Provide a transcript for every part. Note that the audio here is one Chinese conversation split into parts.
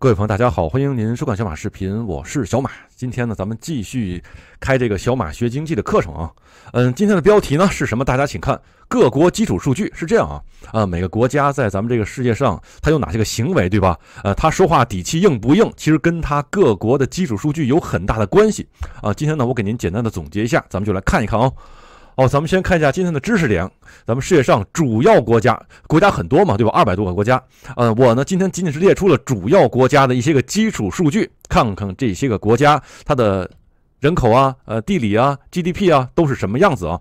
各位朋友，大家好，欢迎您收看小马视频，我是小马。今天呢，咱们继续开这个小马学经济的课程啊。嗯，今天的标题呢是什么？大家请看，各国基础数据是这样啊啊，每个国家在咱们这个世界上，它有哪些个行为，对吧？呃，他说话底气硬不硬，其实跟他各国的基础数据有很大的关系啊。今天呢，我给您简单的总结一下，咱们就来看一看啊。好，咱们先看一下今天的知识点。咱们世界上主要国家，国家很多嘛，对吧？二百多个国家。呃，我呢今天仅仅是列出了主要国家的一些个基础数据，看看这些个国家它的人口啊、呃、地理啊、GDP 啊都是什么样子啊。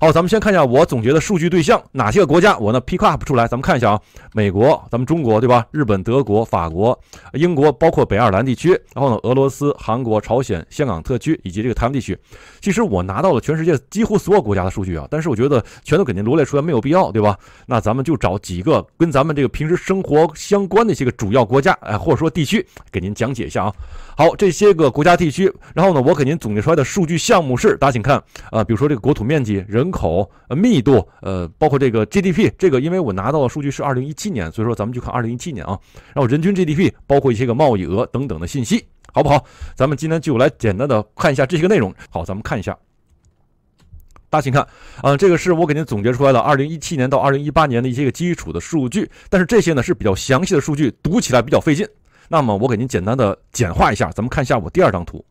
好，咱们先看一下我总结的数据对象哪些个国家，我呢 pick up 出来，咱们看一下啊，美国，咱们中国对吧？日本、德国、法国、英国，包括北爱尔兰地区，然后呢，俄罗斯、韩国、朝鲜、香港特区以及这个台湾地区。其实我拿到了全世界几乎所有国家的数据啊，但是我觉得全都给您罗列出来没有必要，对吧？那咱们就找几个跟咱们这个平时生活相关的一些个主要国家，哎，或者说地区，给您讲解一下啊。好，这些个国家地区，然后呢，我给您总结出来的数据项目是，大家请看啊，比如说这个国土面积，人。人口呃密度呃，包括这个 GDP，这个因为我拿到的数据是二零一七年，所以说咱们就看二零一七年啊，然后人均 GDP，包括一些个贸易额等等的信息，好不好？咱们今天就来简单的看一下这些个内容。好，咱们看一下，大家请看啊，这个是我给您总结出来的二零一七年到二零一八年的一些个基础的数据，但是这些呢是比较详细的数据，读起来比较费劲。那么我给您简单的简化一下，咱们看一下我第二张图。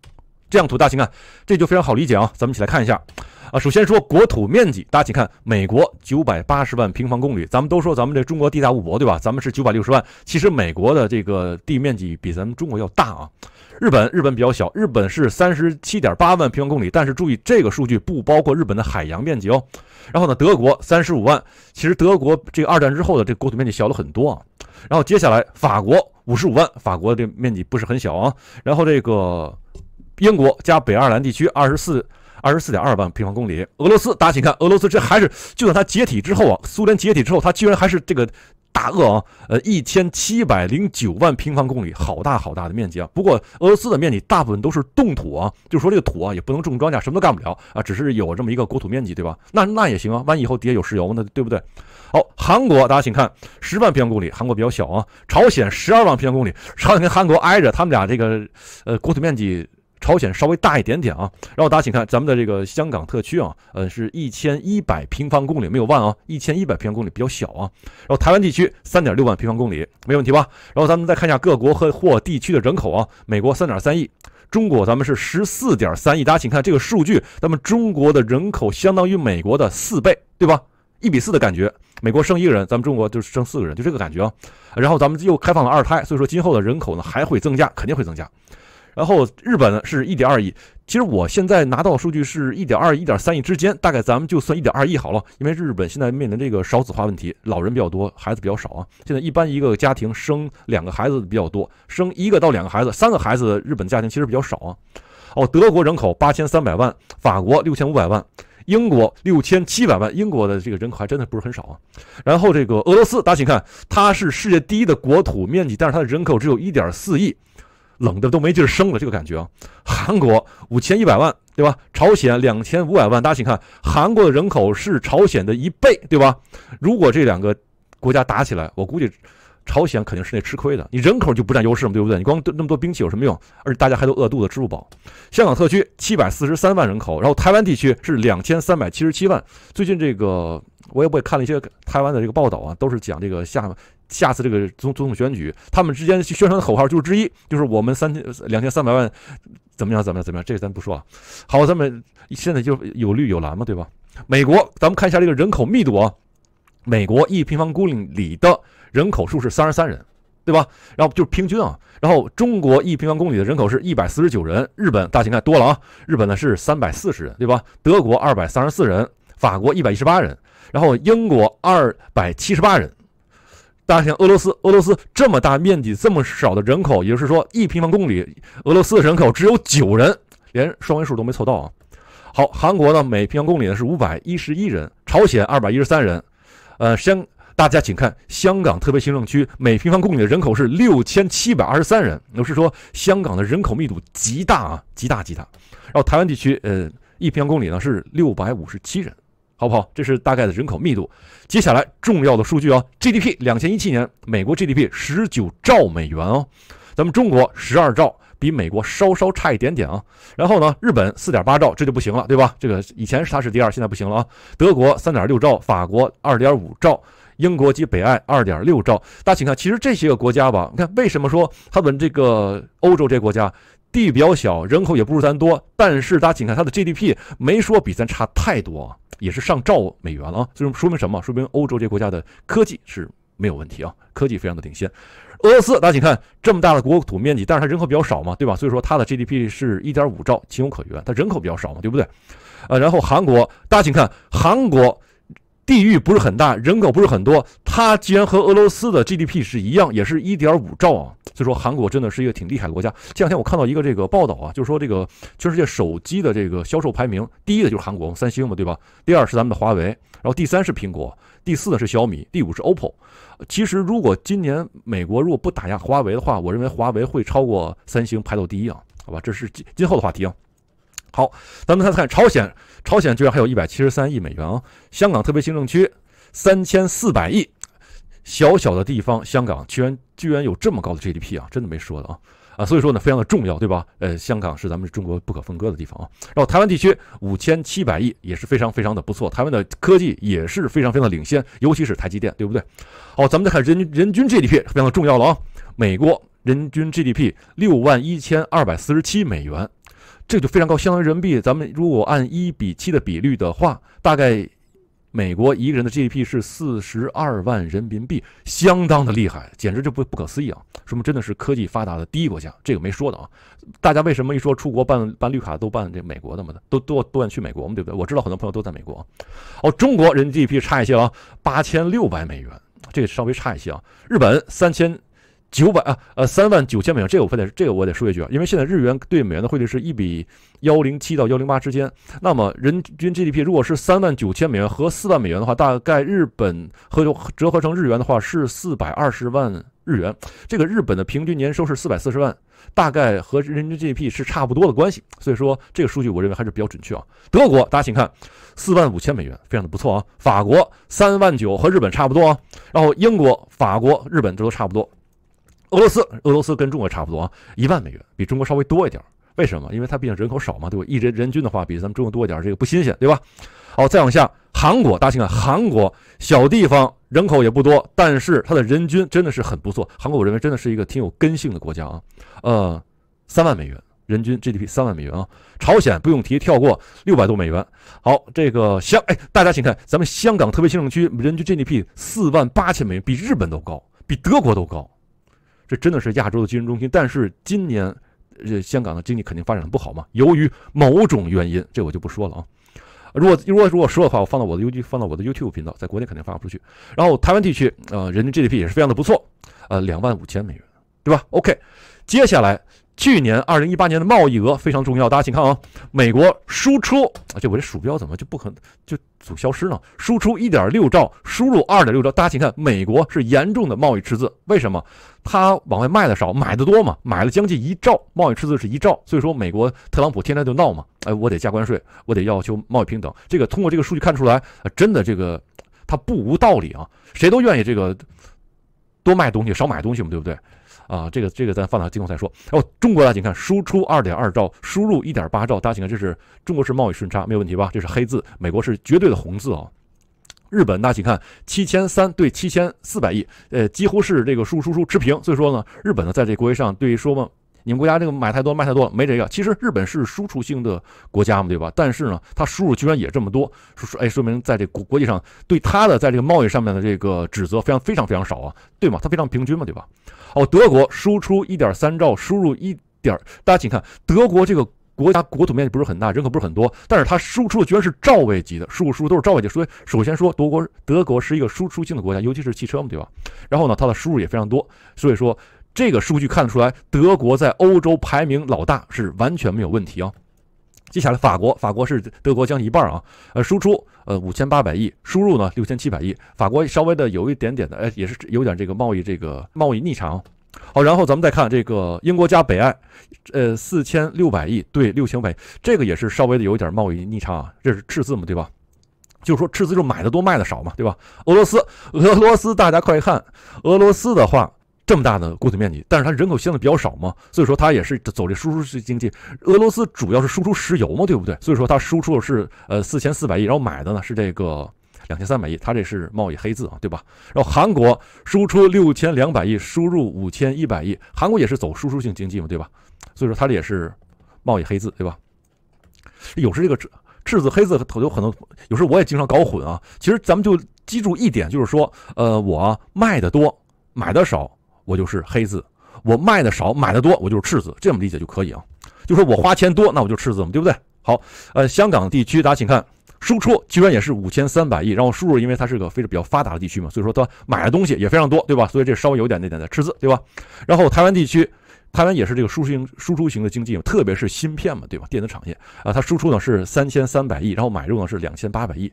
这样土大请看，这就非常好理解啊，咱们一起来看一下啊。首先说国土面积，大家请看，美国九百八十万平方公里。咱们都说咱们这中国地大物博，对吧？咱们是九百六十万，其实美国的这个地面积比咱们中国要大啊。日本日本比较小，日本是三十七点八万平方公里，但是注意这个数据不包括日本的海洋面积哦。然后呢，德国三十五万，其实德国这个二战之后的这个国土面积小了很多啊。然后接下来法国五十五万，法国的面积不是很小啊。然后这个。英国加北爱尔兰地区二十四二十四点二万平方公里，俄罗斯大家请看，俄罗斯这还是就算它解体之后啊，苏联解体之后，它居然还是这个大鳄啊，呃一千七百零九万平方公里，好大好大的面积啊。不过俄罗斯的面积大部分都是冻土啊，就说这个土啊也不能种庄稼，什么都干不了啊，只是有这么一个国土面积，对吧？那那也行啊，万一以后底下有石油呢，对不对？好，韩国大家请看十万平方公里，韩国比较小啊。朝鲜十二万平方公里，朝鲜跟韩国挨着，他们俩这个呃国土面积。朝鲜稍微大一点点啊，然后大家请看咱们的这个香港特区啊，呃，是一千一百平方公里，没有万啊，一千一百平方公里比较小啊。然后台湾地区三点六万平方公里，没问题吧？然后咱们再看一下各国和或地区的人口啊，美国三点三亿，中国咱们是十四点三亿。大家请看这个数据，咱们中国的人口相当于美国的四倍，对吧？一比四的感觉，美国剩一个人，咱们中国就剩四个人，就这个感觉啊。然后咱们又开放了二胎，所以说今后的人口呢还会增加，肯定会增加。然后日本呢是一点二亿，其实我现在拿到的数据是一点二一点三亿之间，大概咱们就算一点二亿好了，因为日本现在面临这个少子化问题，老人比较多，孩子比较少啊。现在一般一个家庭生两个孩子比较多，生一个到两个孩子，三个孩子日本家庭其实比较少啊。哦，德国人口八千三百万，法国六千五百万，英国六千七百万，英国的这个人口还真的不是很少啊。然后这个俄罗斯，大家请看，它是世界第一的国土面积，但是它的人口只有一点四亿。冷的都没劲儿生了，这个感觉啊！韩国五千一百万，对吧？朝鲜两千五百万，大家请看，韩国的人口是朝鲜的一倍，对吧？如果这两个国家打起来，我估计朝鲜肯定是那吃亏的，你人口就不占优势嘛，对不对？你光那么多兵器有什么用？而且大家还都饿肚子，支付宝。香港特区七百四十三万人口，然后台湾地区是两千三百七十七万。最近这个我也我也看了一些台湾的这个报道啊，都是讲这个下。下次这个总总统选举，他们之间宣传的口号就是之一，就是我们三千两千三百万，怎么样？怎么样？怎么样？这个咱不说啊。好，咱们现在就有绿有蓝嘛，对吧？美国，咱们看一下这个人口密度啊。美国一平方公里的人口数是三十三人，对吧？然后就是平均啊。然后中国一平方公里的人口是一百四十九人，日本大家看多了啊，日本呢是三百四十人，对吧？德国二百三十四人，法国一百一十八人，然后英国二百七十八人。大家想，俄罗斯，俄罗斯这么大面积，这么少的人口，也就是说，一平方公里，俄罗斯的人口只有九人，连双位数都没凑到啊。好，韩国呢，每平方公里呢是五百一十一人，朝鲜二百一十三人。呃，香，大家请看，香港特别行政区每平方公里的人口是六千七百二十三人，也就是说，香港的人口密度极大啊，极大极大。然后台湾地区，呃，一平方公里呢是六百五十七人。好不好？这是大概的人口密度。接下来重要的数据啊，GDP，两千一七年美国 GDP 十九兆美元哦，咱们中国十二兆，比美国稍稍差一点点啊。然后呢，日本四点八兆，这就不行了，对吧？这个以前是它是第二，现在不行了啊。德国三点六兆，法国二点五兆，英国及北爱二点六兆。大家请看，其实这些个国家吧，你看为什么说他们这个欧洲这些国家？地表小，人口也不如咱多，但是大家请看，它的 GDP 没说比咱差太多啊，也是上兆美元了啊，这说明什么？说明欧洲这些国家的科技是没有问题啊，科技非常的领先。俄罗斯，大家请看，这么大的国土面积，但是它人口比较少嘛，对吧？所以说它的 GDP 是一点五兆，情有可原，它人口比较少嘛，对不对？呃，然后韩国，大家请看韩国。地域不是很大，人口不是很多，它既然和俄罗斯的 GDP 是一样，也是一点五兆啊，所以说韩国真的是一个挺厉害的国家。这两天我看到一个这个报道啊，就是说这个全世界手机的这个销售排名第一的就是韩国三星嘛，对吧？第二是咱们的华为，然后第三是苹果，第四呢是小米，第五是 OPPO。其实如果今年美国如果不打压华为的话，我认为华为会超过三星排到第一啊。好吧，这是今今后的话题啊。好，咱们再看朝鲜，朝鲜居然还有一百七十三亿美元啊！香港特别行政区三千四百亿，小小的地方，香港居然居然有这么高的 GDP 啊，真的没说的啊啊！所以说呢，非常的重要，对吧？呃，香港是咱们中国不可分割的地方啊。然后台湾地区五千七百亿也是非常非常的不错，台湾的科技也是非常非常的领先，尤其是台积电，对不对？好，咱们再看人人均 GDP，非常的重要了啊！美国人均 GDP 六万一千二百四十七美元。这就非常高，相当于人民币。咱们如果按一比七的比率的话，大概美国一个人的 GDP 是四十二万人民币，相当的厉害，简直就不不可思议啊！说明真的是科技发达的第一国家，这个没说的啊。大家为什么一说出国办办绿卡都办这美国的嘛的，都都愿去美国嘛，对不对？我知道很多朋友都在美国。哦，中国人 GDP 差一些啊，八千六百美元，这个稍微差一些啊。日本三千。九百啊，呃，三万九千美元，这个我非得这个我得说一句啊，因为现在日元对美元的汇率是一比幺零七到幺零八之间，那么人均 GDP 如果是三万九千美元和四万美元的话，大概日本和折合成日元的话是四百二十万日元，这个日本的平均年收是四百四十万，大概和人均 GDP 是差不多的关系，所以说这个数据我认为还是比较准确啊。德国，大家请看，四万五千美元，非常的不错啊。法国三万九和日本差不多啊，然后英国、法国、日本这都差不多。俄罗斯，俄罗斯跟中国差不多，啊，一万美元，比中国稍微多一点。为什么？因为它毕竟人口少嘛，对吧？一人人均的话，比咱们中国多一点，这个不新鲜，对吧？好，再往下，韩国大家请看，韩国小地方人口也不多，但是它的人均真的是很不错。韩国我认为真的是一个挺有根性的国家啊。呃，三万美元人均 GDP，三万美元啊。朝鲜不用提，跳过六百多美元。好，这个香哎，大家请看，咱们香港特别行政区人均 GDP 四万八千美元，比日本都高，比德国都高。这真的是亚洲的金融中心，但是今年，呃，香港的经济肯定发展的不好嘛。由于某种原因，这我就不说了啊。如果如果如果说的话，我放到我的 U 居，放到我的 YouTube 频道，在国内肯定发不出去。然后台湾地区，呃，人均 GDP 也是非常的不错，呃，两万五千美元，对吧？OK，接下来。去年二零一八年的贸易额非常重要，大家请看啊，美国输出，啊，这我这鼠标怎么就不可能就总消失呢？输出一点六兆，输入二点六兆，大家请看，美国是严重的贸易赤字，为什么？它往外卖的少，买的多嘛，买了将近一兆，贸易赤字是一兆，所以说美国特朗普天天就闹嘛，哎，我得加关税，我得要求贸易平等，这个通过这个数据看出来，真的这个它不无道理啊，谁都愿意这个多卖东西，少买东西嘛，对不对？啊，这个这个咱放到今后再说。哦，中国大家请看，输出二点二兆，输入一点八兆，大家请看，这是中国式贸易顺差，没有问题吧？这是黑字，美国是绝对的红字啊。日本大家请看，七千三对七千四百亿，呃，几乎是这个输输输持平。所以说呢，日本呢，在这国际上对于说嘛。你们国家这个买太多卖太多了，没这个。其实日本是输出性的国家嘛，对吧？但是呢，它输入居然也这么多，说说哎，说明在这国国际上对它的在这个贸易上面的这个指责非常非常非常少啊，对吗？它非常平均嘛，对吧？哦，德国输出一点三兆，输入一点，大家请看，德国这个国家国土面积不是很大，人口不是很多，但是它输出的居然是兆位级的，输入输入都是兆位级。所以首先说，德国德国是一个输出性的国家，尤其是汽车嘛，对吧？然后呢，它的输入也非常多，所以说。这个数据看得出来，德国在欧洲排名老大是完全没有问题啊。接下来法国，法国是德国将近一半啊，呃，输出呃五千八百亿，输入呢六千七百亿，法国稍微的有一点点的，哎，也是有点这个贸易这个贸易逆差。好，然后咱们再看这个英国加北爱，呃，四千六百亿对六千百，这个也是稍微的有点贸易逆差啊，这是赤字嘛，对吧？就是说赤字就买的多卖的少嘛，对吧？俄罗斯，俄罗斯大家快看，俄罗斯的话。这么大的国土面积，但是它人口相对比较少嘛，所以说它也是走这输出式经济。俄罗斯主要是输出石油嘛，对不对？所以说它输出的是呃四千四百亿，然后买的呢是这个两千三百亿，它这是贸易黑字啊，对吧？然后韩国输出六千两百亿，输入五千一百亿，韩国也是走输出性经济嘛，对吧？所以说它这也是贸易黑字，对吧？有时这个赤赤字、黑字，它有很多，有时我也经常搞混啊。其实咱们就记住一点，就是说，呃，我卖的多，买的少。我就是黑字，我卖的少，买的多，我就是赤字，这么理解就可以啊。就说我花钱多，那我就赤字嘛，对不对？好，呃，香港地区，大家请看，输出居然也是五千三百亿，然后输入，因为它是个非常比较发达的地区嘛，所以说它买的东西也非常多，对吧？所以这稍微有点那点的赤字，对吧？然后台湾地区，台湾也是这个输出型、输出型的经济，特别是芯片嘛，对吧？电子产业啊，它输出呢是三千三百亿，然后买入呢是两千八百亿，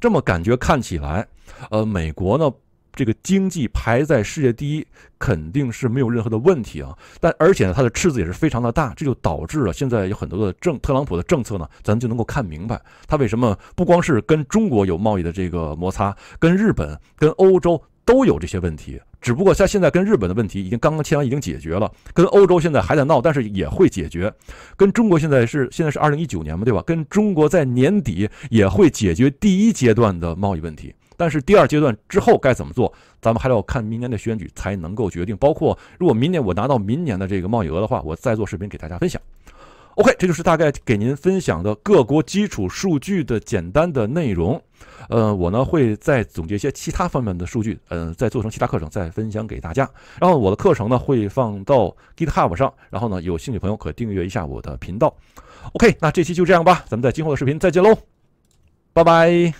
这么感觉看起来，呃，美国呢？这个经济排在世界第一，肯定是没有任何的问题啊。但而且呢，它的赤字也是非常的大，这就导致了现在有很多的政特朗普的政策呢，咱就能够看明白他为什么不光是跟中国有贸易的这个摩擦，跟日本、跟欧洲都有这些问题。只不过他现在跟日本的问题已经刚刚签完已经解决了，跟欧洲现在还在闹，但是也会解决。跟中国现在是现在是二零一九年嘛，对吧？跟中国在年底也会解决第一阶段的贸易问题。但是第二阶段之后该怎么做，咱们还要看明年的选举才能够决定。包括如果明年我拿到明年的这个贸易额的话，我再做视频给大家分享。OK，这就是大概给您分享的各国基础数据的简单的内容。呃，我呢会再总结一些其他方面的数据，呃，再做成其他课程再分享给大家。然后我的课程呢会放到 GitHub 上，然后呢有兴趣朋友可订阅一下我的频道。OK，那这期就这样吧，咱们在今后的视频再见喽，拜拜。